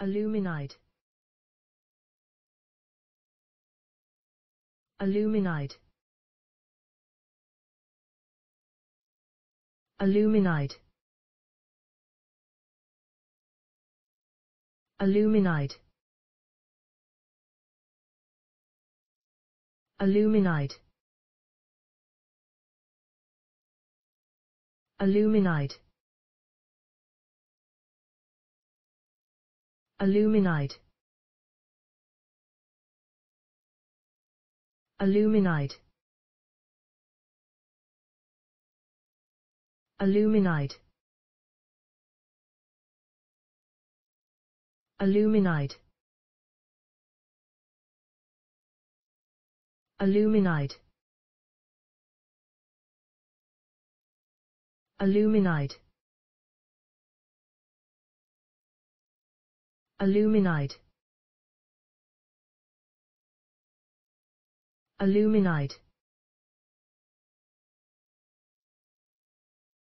Aluminide. Aluminide. Aluminide. Aluminide. Aluminide. Aluminide. Aluminide. Aluminide. Aluminide. Aluminide. Aluminide. Aluminide. Aluminide. Aluminide.